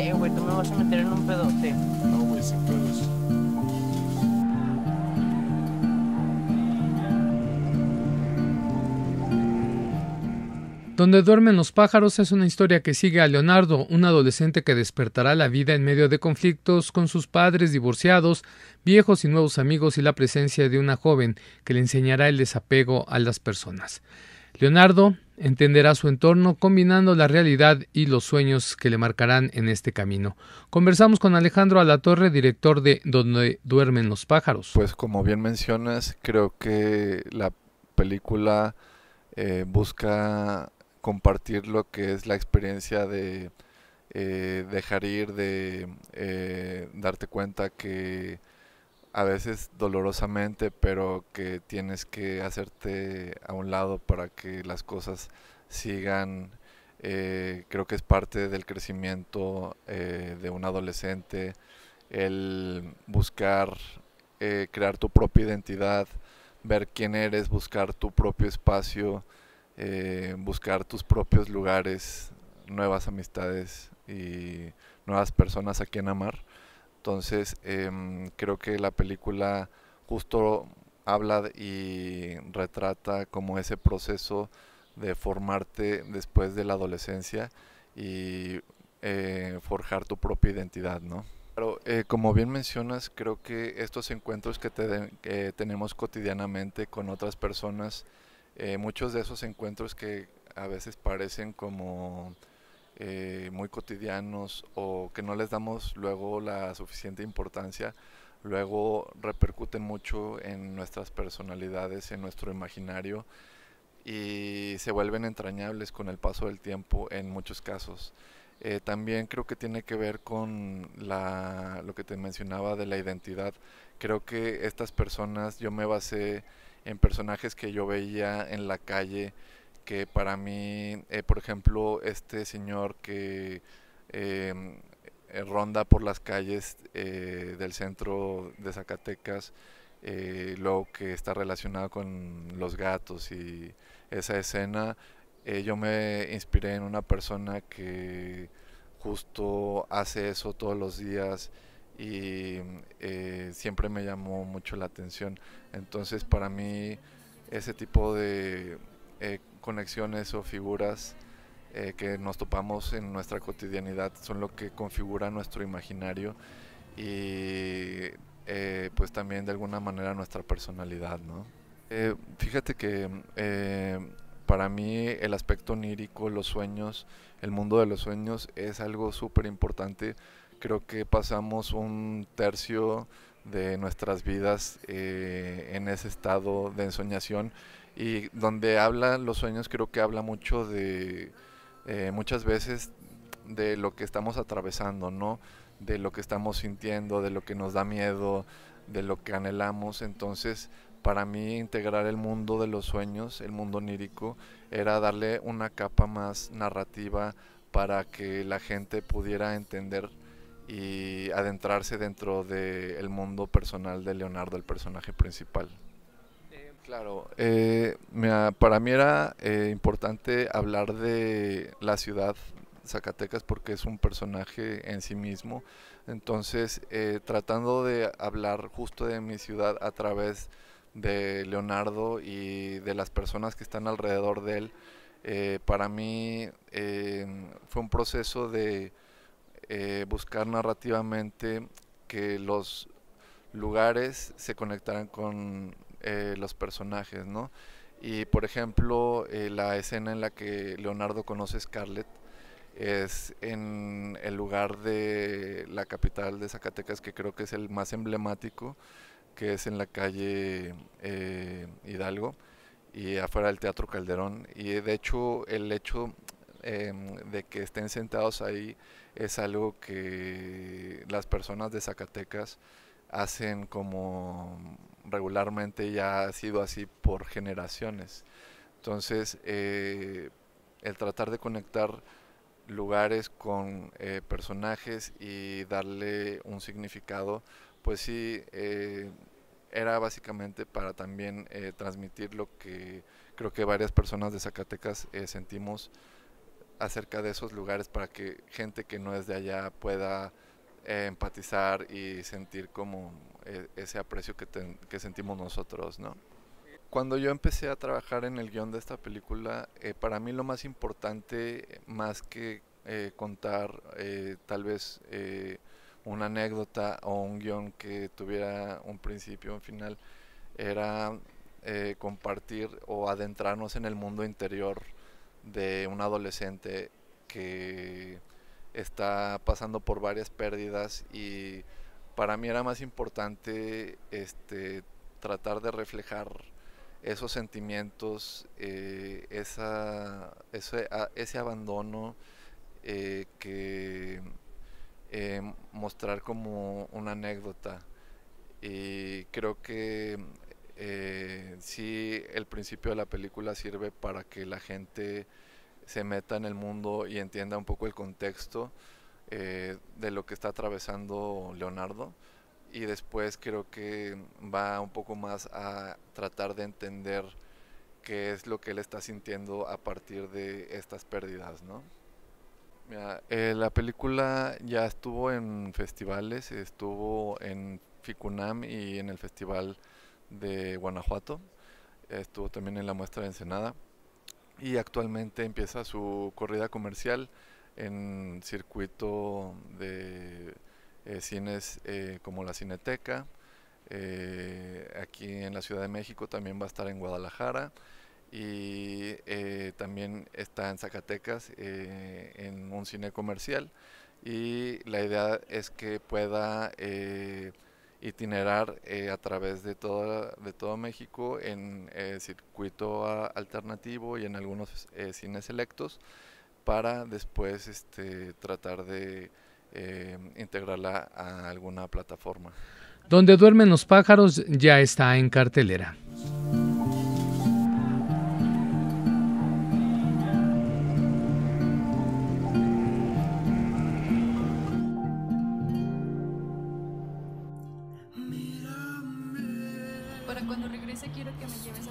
a meter en un No, Donde duermen los pájaros es una historia que sigue a Leonardo, un adolescente que despertará la vida en medio de conflictos con sus padres divorciados, viejos y nuevos amigos y la presencia de una joven que le enseñará el desapego a las personas. Leonardo entenderá su entorno combinando la realidad y los sueños que le marcarán en este camino. Conversamos con Alejandro Alatorre, director de Donde duermen los pájaros. Pues como bien mencionas, creo que la película eh, busca compartir lo que es la experiencia de eh, dejar ir, de eh, darte cuenta que a veces dolorosamente, pero que tienes que hacerte a un lado para que las cosas sigan. Eh, creo que es parte del crecimiento eh, de un adolescente el buscar eh, crear tu propia identidad, ver quién eres, buscar tu propio espacio, buscar tus propios lugares, nuevas amistades y nuevas personas a quien amar. Entonces, em, creo que la película justo habla y retrata como ese proceso de formarte después de la adolescencia y eh, forjar tu propia identidad, ¿no? Eh, como bien mencionas, creo que estos encuentros que, te eh, tenemos cotidianamente con otras personas, muchos de esos encuentros que a veces parecen como eh, muy cotidianos o que no les damos luego la suficiente importancia, luego repercuten mucho en nuestras personalidades, en nuestro imaginario y se vuelven entrañables con el paso del tiempo en muchos casos. Eh, también creo que tiene que ver con lo que te mencionaba de la identidad. Creo que estas personas, yo me basé en personajes que yo veía en la calle, que para mí, eh, por ejemplo, este señor que em, eh, ronda por las calles eh, del centro de Zacatecas, lo que está relacionado con los gatos y esa escena, yo me inspiré en una persona que justo hace eso todos los días y siempre me llamó mucho la atención. Entonces para mí ese tipo de conexiones o figuras eh, que nos topamos en nuestra cotidianidad son lo que configura nuestro imaginario y eh, pues también de alguna manera nuestra personalidad, eh, fíjate que para mí el aspecto onírico, los sueños, el mundo de los sueños es algo súper importante. Creo que pasamos un tercio de nuestras vidas en ese estado de ensoñación y donde habla los sueños creo que habla mucho de, eh, muchas veces, de lo que estamos atravesando, ¿no? De lo que estamos sintiendo, de lo que nos da miedo, de lo que anhelamos. Entonces, para mí integrar el mundo de los sueños, el mundo onírico, era darle una capa más narrativa para que la gente pudiera entender y adentrarse dentro del mundo personal de Leonardo, el personaje principal. Claro, eh, para mí era eh, importante hablar de la ciudad Zacatecas porque es un personaje en sí mismo. Entonces, eh, tratando de hablar justo de mi ciudad a través de Leonardo y de las personas que están alrededor de él, eh, para mí fue un proceso de buscar narrativamente que los lugares se conectaran con eh, los personajes, ¿no? Y por ejemplo, eh, la escena en la que Leonardo conoce a Scarlett es en el lugar de la capital de Zacatecas que creo que es el más emblemático, que es en la calle eh, Hidalgo y afuera del Teatro Calderón. Y de hecho el hecho em, de que estén sentados ahí es algo que las personas de Zacatecas hacen como regularmente ya ha sido así por generaciones. Entonces, eh, el tratar de conectar lugares con eh, personajes y darle un significado, pues sí, eh, era básicamente para también transmitir lo que creo que varias personas de Zacatecas sentimos acerca de esos lugares para que gente que no es de allá pueda eh, empatizar y sentir como eh, ese aprecio que, que sentimos nosotros, ¿no? Cuando yo empecé a trabajar en el guión de esta película, eh, para mí lo más importante, más que contar tal vez una anécdota o un guión que tuviera un principio, un final, era compartir o adentrarnos en el mundo interior de un adolescente que está pasando por varias pérdidas y para mí era más importante este, tratar de reflejar esos sentimientos, eh, esa, ese, abandono eh, que eh, mostrar como una anécdota. Y creo que sí, el principio de la película sirve para que la gente se meta en el mundo y entienda un poco el contexto eh, de lo que está atravesando Leonardo. Y después creo que va un poco más a tratar de entender qué es lo que él está sintiendo a partir de estas pérdidas, ¿no? Eh, la película ya estuvo en festivales, estuvo en Ficunam y en el Festival de Guanajuato, estuvo también en la muestra de Ensenada y actualmente empieza su corrida comercial en circuito de eh, cines eh, como la Cineteca. Eh, aquí en la Ciudad de México también va a estar en Guadalajara y también está en Zacatecas en un cine comercial y la idea es que pueda itinerar eh, a través de, de todo México en eh, circuito ah, alternativo y en algunos eh, cines selectos para después este, tratar de integrarla a alguna plataforma. Donde duermen los pájaros ya está en cartelera. que me lleves